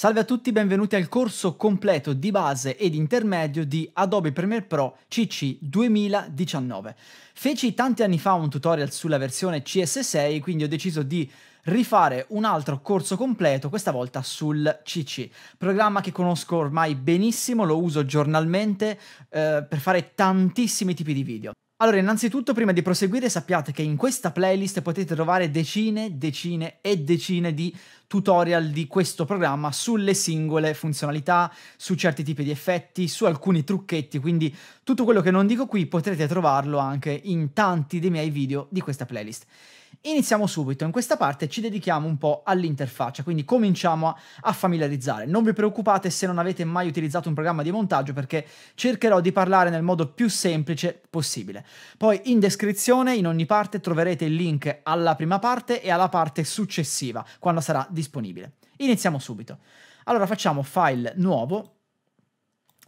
Salve a tutti, benvenuti al corso completo di base ed intermedio di Adobe Premiere Pro CC 2019. Feci tanti anni fa un tutorial sulla versione CS6, quindi ho deciso di rifare un altro corso completo, questa volta sul CC, programma che conosco ormai benissimo, lo uso giornalmente eh, per fare tantissimi tipi di video. Allora, innanzitutto, prima di proseguire, sappiate che in questa playlist potete trovare decine, decine e decine di tutorial di questo programma sulle singole funzionalità, su certi tipi di effetti, su alcuni trucchetti, quindi tutto quello che non dico qui potrete trovarlo anche in tanti dei miei video di questa playlist. Iniziamo subito, in questa parte ci dedichiamo un po' all'interfaccia, quindi cominciamo a, a familiarizzare. Non vi preoccupate se non avete mai utilizzato un programma di montaggio perché cercherò di parlare nel modo più semplice possibile. Poi in descrizione in ogni parte troverete il link alla prima parte e alla parte successiva quando sarà disponibile. Iniziamo subito. Allora facciamo file nuovo,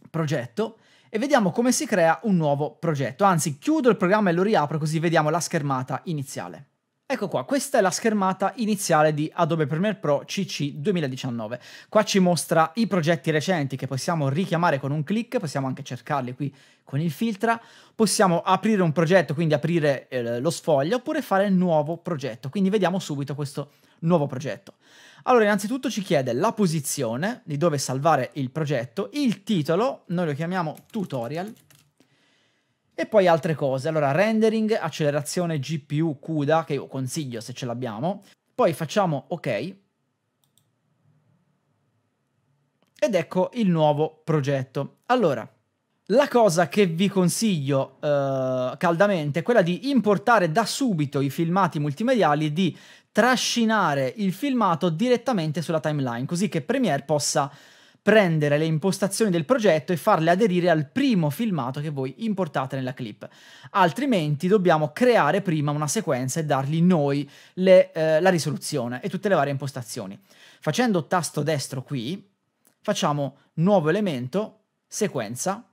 progetto e vediamo come si crea un nuovo progetto. Anzi, chiudo il programma e lo riapro così vediamo la schermata iniziale. Ecco qua, questa è la schermata iniziale di Adobe Premiere Pro CC 2019. Qua ci mostra i progetti recenti che possiamo richiamare con un clic, possiamo anche cercarli qui con il filtra, possiamo aprire un progetto, quindi aprire eh, lo sfoglio, oppure fare nuovo progetto, quindi vediamo subito questo nuovo progetto. Allora, innanzitutto ci chiede la posizione di dove salvare il progetto, il titolo, noi lo chiamiamo tutorial, e poi altre cose, allora rendering, accelerazione GPU CUDA, che io consiglio se ce l'abbiamo. Poi facciamo ok. Ed ecco il nuovo progetto. Allora, la cosa che vi consiglio eh, caldamente è quella di importare da subito i filmati multimediali e di trascinare il filmato direttamente sulla timeline, così che Premiere possa prendere le impostazioni del progetto e farle aderire al primo filmato che voi importate nella clip. Altrimenti dobbiamo creare prima una sequenza e dargli noi le, eh, la risoluzione e tutte le varie impostazioni. Facendo tasto destro qui, facciamo nuovo elemento, sequenza,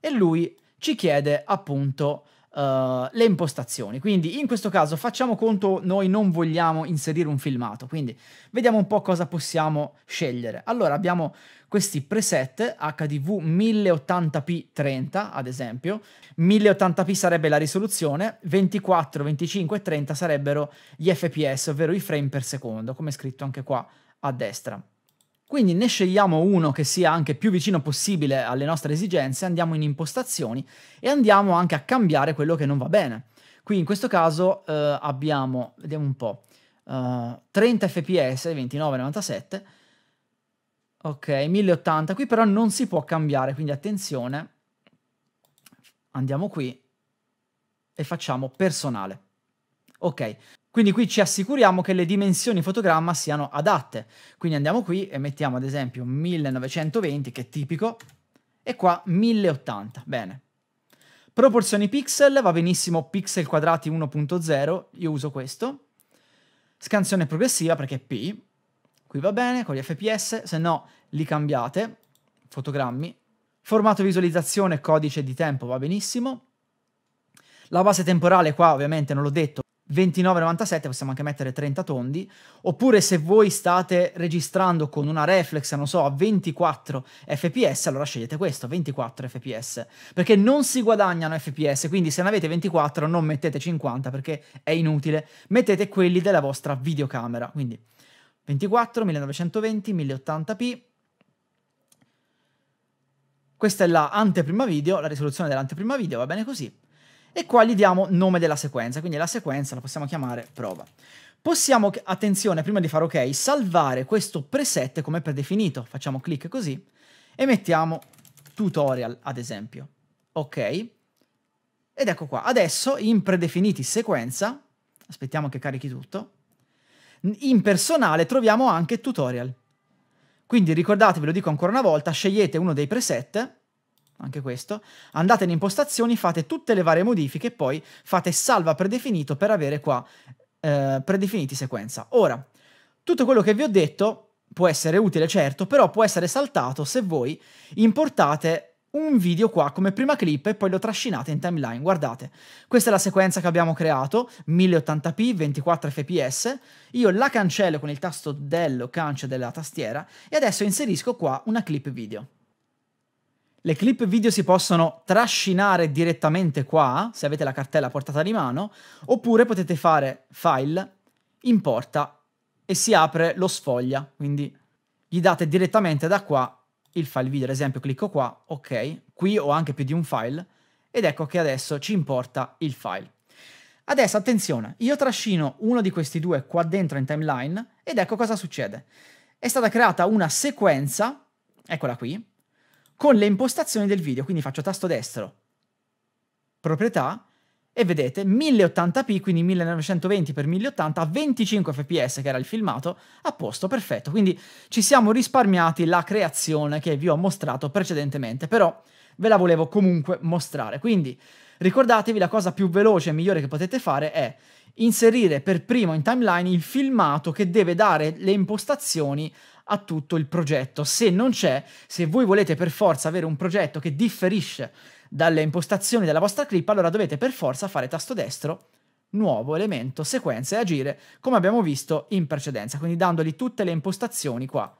e lui ci chiede appunto uh, le impostazioni. Quindi in questo caso facciamo conto noi non vogliamo inserire un filmato, quindi vediamo un po' cosa possiamo scegliere. Allora abbiamo questi preset HDV 1080p 30 ad esempio, 1080p sarebbe la risoluzione, 24, 25 e 30 sarebbero gli FPS, ovvero i frame per secondo, come scritto anche qua a destra. Quindi ne scegliamo uno che sia anche più vicino possibile alle nostre esigenze, andiamo in impostazioni e andiamo anche a cambiare quello che non va bene. Qui in questo caso eh, abbiamo, vediamo un po', eh, 30 fps, 29,97, ok, 1080, qui però non si può cambiare, quindi attenzione, andiamo qui e facciamo personale. Ok, quindi qui ci assicuriamo che le dimensioni fotogramma siano adatte. Quindi andiamo qui e mettiamo ad esempio 1920, che è tipico, e qua 1080, bene. Proporzioni pixel, va benissimo pixel quadrati 1.0, io uso questo. Scansione progressiva perché è P, qui va bene, con gli FPS, se no li cambiate, fotogrammi. Formato visualizzazione, codice di tempo va benissimo. La base temporale qua ovviamente non l'ho detto, 29,97 possiamo anche mettere 30 tondi, oppure se voi state registrando con una reflex, non so, a 24 fps, allora scegliete questo, 24 fps, perché non si guadagnano fps, quindi se ne avete 24 non mettete 50 perché è inutile, mettete quelli della vostra videocamera, quindi 24, 1920, 1080p, questa è la anteprima video, la risoluzione dell'anteprima video, va bene così e qua gli diamo nome della sequenza, quindi la sequenza la possiamo chiamare prova. Possiamo, attenzione, prima di fare ok, salvare questo preset come predefinito. Facciamo clic così e mettiamo tutorial, ad esempio. Ok. Ed ecco qua. Adesso in predefiniti sequenza, aspettiamo che carichi tutto, in personale troviamo anche tutorial. Quindi ricordate, ve lo dico ancora una volta, scegliete uno dei preset anche questo, andate in impostazioni, fate tutte le varie modifiche e poi fate salva predefinito per avere qua eh, predefiniti sequenza. Ora, tutto quello che vi ho detto può essere utile certo, però può essere saltato se voi importate un video qua come prima clip e poi lo trascinate in timeline. Guardate, questa è la sequenza che abbiamo creato, 1080p, 24 fps. Io la cancello con il tasto del cancio della tastiera e adesso inserisco qua una clip video. Le clip video si possono trascinare direttamente qua, se avete la cartella a portata di mano, oppure potete fare file, importa e si apre lo sfoglia, quindi gli date direttamente da qua il file video, ad esempio clicco qua, ok, qui ho anche più di un file, ed ecco che adesso ci importa il file. Adesso attenzione, io trascino uno di questi due qua dentro in timeline ed ecco cosa succede. È stata creata una sequenza, eccola qui, con le impostazioni del video, quindi faccio tasto destro, proprietà, e vedete 1080p, quindi 1920x1080 a 25 fps che era il filmato, a posto, perfetto. Quindi ci siamo risparmiati la creazione che vi ho mostrato precedentemente, però ve la volevo comunque mostrare. Quindi ricordatevi la cosa più veloce e migliore che potete fare è inserire per primo in timeline il filmato che deve dare le impostazioni a tutto il progetto. Se non c'è, se voi volete per forza avere un progetto che differisce dalle impostazioni della vostra clip, allora dovete per forza fare tasto destro nuovo elemento, sequenza e agire come abbiamo visto in precedenza, quindi dandogli tutte le impostazioni qua,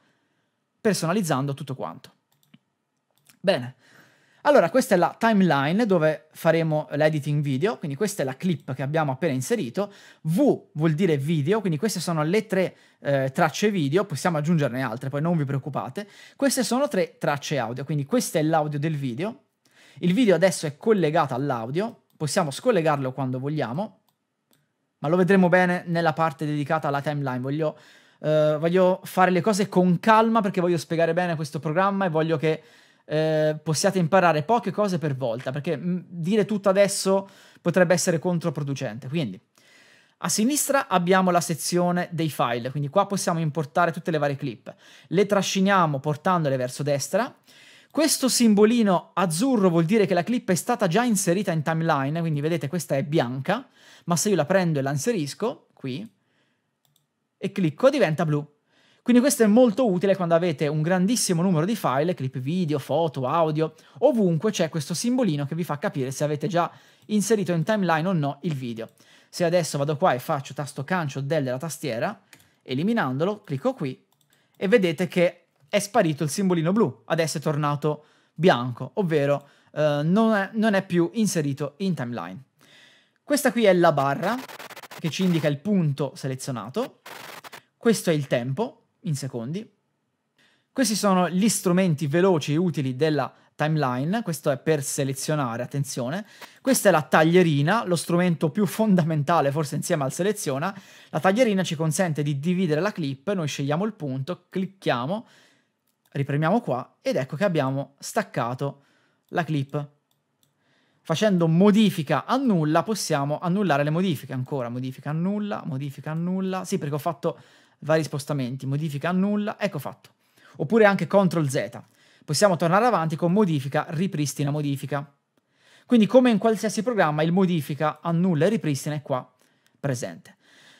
personalizzando tutto quanto. Bene, allora, questa è la timeline dove faremo l'editing video, quindi questa è la clip che abbiamo appena inserito. V vuol dire video, quindi queste sono le tre eh, tracce video, possiamo aggiungerne altre, poi non vi preoccupate. Queste sono tre tracce audio, quindi questo è l'audio del video. Il video adesso è collegato all'audio, possiamo scollegarlo quando vogliamo, ma lo vedremo bene nella parte dedicata alla timeline. Voglio, eh, voglio fare le cose con calma perché voglio spiegare bene questo programma e voglio che eh, possiate imparare poche cose per volta, perché mh, mm, dire tutto adesso potrebbe essere controproducente. Quindi, a sinistra abbiamo la sezione dei file, quindi qua possiamo importare tutte le varie clip. Le trasciniamo portandole verso destra. Questo simbolino azzurro vuol dire che la clip è stata già inserita in timeline, quindi vedete questa è bianca, ma se io la prendo e la inserisco qui e clicco diventa blu. Quindi questo è molto utile quando avete un grandissimo numero di file, clip video, foto, audio, ovunque c'è questo simbolino che vi fa capire se avete già inserito in timeline o no il video. Se adesso vado qua e faccio tasto cancio del della tastiera, eliminandolo, clicco qui e vedete che è sparito il simbolino blu, adesso è tornato bianco, ovvero eh, non, è, non è più inserito in timeline. Questa qui è la barra che ci indica il punto selezionato, questo è il tempo, in secondi. Questi sono gli strumenti veloci e utili della timeline, questo è per selezionare, attenzione. Questa è la taglierina, lo strumento più fondamentale forse insieme al seleziona. La taglierina ci consente di dividere la clip, noi scegliamo il punto, clicchiamo, ripremiamo qua ed ecco che abbiamo staccato la clip facendo modifica annulla possiamo annullare le modifiche ancora, modifica annulla modifica annulla sì perché ho fatto vari spostamenti, modifica annulla ecco fatto. Oppure anche CTRL Z, possiamo tornare avanti con modifica, ripristina, modifica. Quindi come in qualsiasi programma il modifica, annulla e ripristina è qua presente.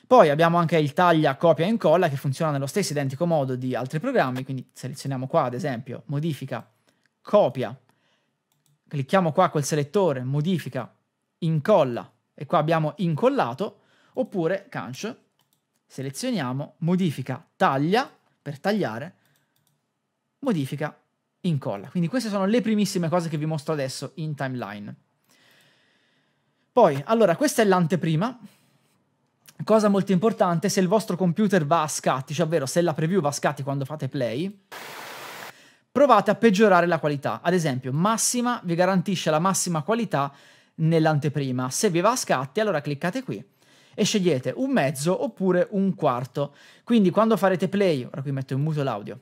Poi abbiamo anche il taglia, copia e incolla che funziona nello stesso identico modo di altri programmi, quindi selezioniamo qua ad esempio modifica, copia Clicchiamo qua col selettore, modifica, incolla e qua abbiamo incollato, oppure cancio, selezioniamo, modifica, taglia per tagliare, modifica, incolla. Quindi queste sono le primissime cose che vi mostro adesso in timeline. Poi, allora, questa è l'anteprima. Cosa molto importante, se il vostro computer va a scatti, cioè ovvero se la preview va a scatti quando fate play, provate a peggiorare la qualità. Ad esempio, massima vi garantisce la massima qualità nell'anteprima. Se vi va a scatti, allora cliccate qui e scegliete un mezzo oppure un quarto. Quindi quando farete play, ora qui metto in muto l'audio,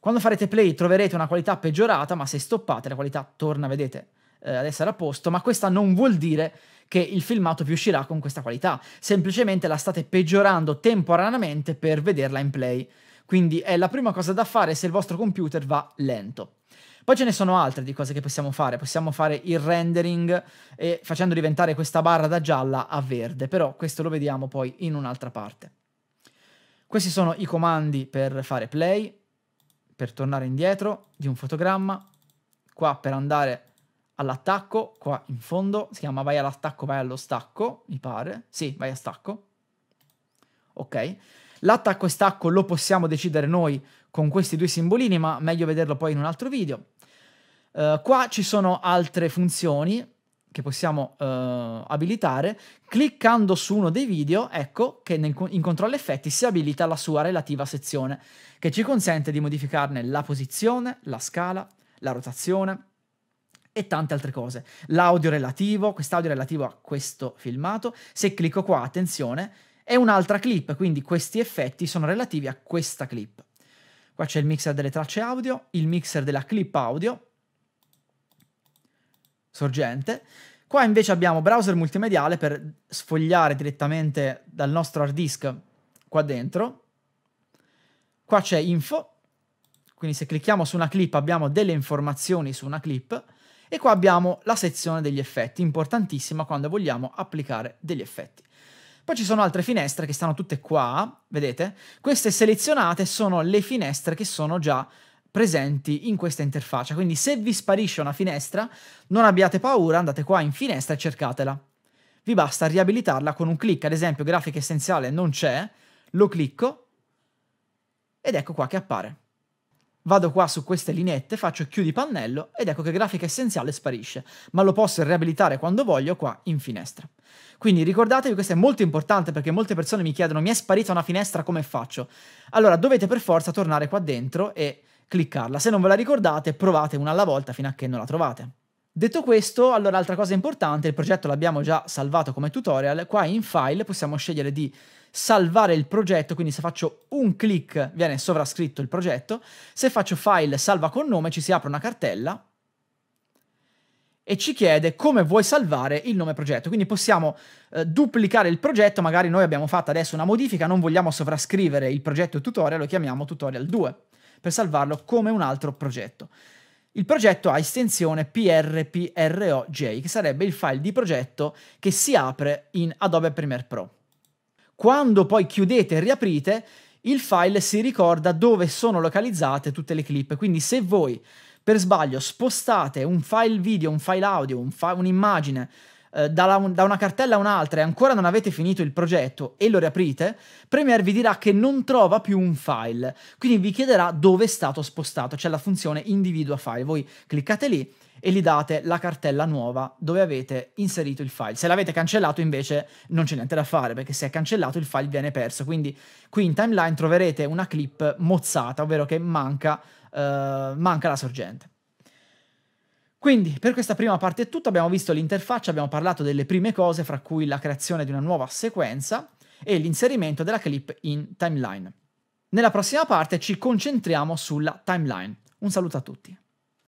quando farete play troverete una qualità peggiorata, ma se stoppate la qualità torna, vedete, eh, ad essere a posto, ma questa non vuol dire che il filmato vi uscirà con questa qualità, semplicemente la state peggiorando temporaneamente per vederla in play. Quindi è eh, la prima cosa da fare se il vostro computer va lento. Poi ce ne sono altre di cose che possiamo fare, possiamo fare il rendering e facendo diventare questa barra da gialla a verde, però questo lo vediamo poi in un'altra parte. Questi sono i comandi per fare play, per tornare indietro di un fotogramma, qua per andare all'attacco, qua in fondo, si chiama vai all'attacco, vai allo stacco, mi pare, sì, vai a stacco, ok, L'attacco e stacco lo possiamo decidere noi con questi due simbolini, ma meglio vederlo poi in un altro video. Uh, qua ci sono altre funzioni che possiamo uh, abilitare. Cliccando su uno dei video, ecco che nel, in controllo effetti si abilita la sua relativa sezione, che ci consente di modificarne la posizione, la scala, la rotazione, e tante altre cose. L'audio relativo, quest'audio relativo a questo filmato, se clicco qua, attenzione, e un'altra clip, quindi questi effetti sono relativi a questa clip. Qua c'è il mixer delle tracce audio, il mixer della clip audio, sorgente. Qua invece abbiamo browser multimediale per sfogliare direttamente dal nostro hard disk qua dentro. Qua c'è info, quindi se clicchiamo su una clip abbiamo delle informazioni su una clip e qua abbiamo la sezione degli effetti, importantissima quando vogliamo applicare degli effetti. Poi ci sono altre finestre che stanno tutte qua, vedete? Queste selezionate sono le finestre che sono già presenti in questa interfaccia. Quindi se vi sparisce una finestra, non abbiate paura, andate qua in finestra e cercatela. Vi basta riabilitarla con un clic, ad esempio grafica essenziale non c'è, lo clicco ed ecco qua che appare. Vado qua su queste lineette, faccio chiudi pannello ed ecco che grafica essenziale sparisce, ma lo posso riabilitare quando voglio qua in finestra. Quindi ricordatevi, questo è molto importante perché molte persone mi chiedono mi è sparita una finestra, come faccio? Allora dovete per forza tornare qua dentro e cliccarla. Se non ve la ricordate, provate una alla volta fino a che non la trovate. Detto questo, allora altra cosa importante, il progetto l'abbiamo già salvato come tutorial, qua in file possiamo scegliere di salvare il progetto, quindi se faccio un clic viene sovrascritto il progetto, se faccio file salva con nome ci si apre una cartella e ci chiede come vuoi salvare il nome progetto. Quindi possiamo eh, duplicare il progetto, magari noi abbiamo fatto adesso una modifica, non vogliamo sovrascrivere il progetto tutorial, lo chiamiamo tutorial 2, per salvarlo come un altro progetto. Il progetto ha estensione prproj, che sarebbe il file di progetto che si apre in Adobe Premiere Pro. Quando poi chiudete e riaprite, il file si ricorda dove sono localizzate tutte le clip. Quindi se voi per sbaglio spostate un file video, un file audio, un fi- un'immagine eh, da, un- da una cartella a un'altra e ancora non avete finito il progetto e lo riaprite, Premiere vi dirà che non trova più un file, quindi vi chiederà dove è stato spostato, c'è la funzione individua file, voi cliccate lì e gli date la cartella nuova dove avete inserito il file. Se l'avete cancellato invece non c'è niente da fare perché se è cancellato il file viene perso. Quindi qui in timeline troverete una clip mozzata, ovvero che manca, eh, manca la sorgente. Quindi per questa prima parte è tutto, abbiamo visto l'interfaccia, abbiamo parlato delle prime cose, fra cui la creazione di una nuova sequenza e l'inserimento della clip in timeline. Nella prossima parte ci concentriamo sulla timeline. Un saluto a tutti.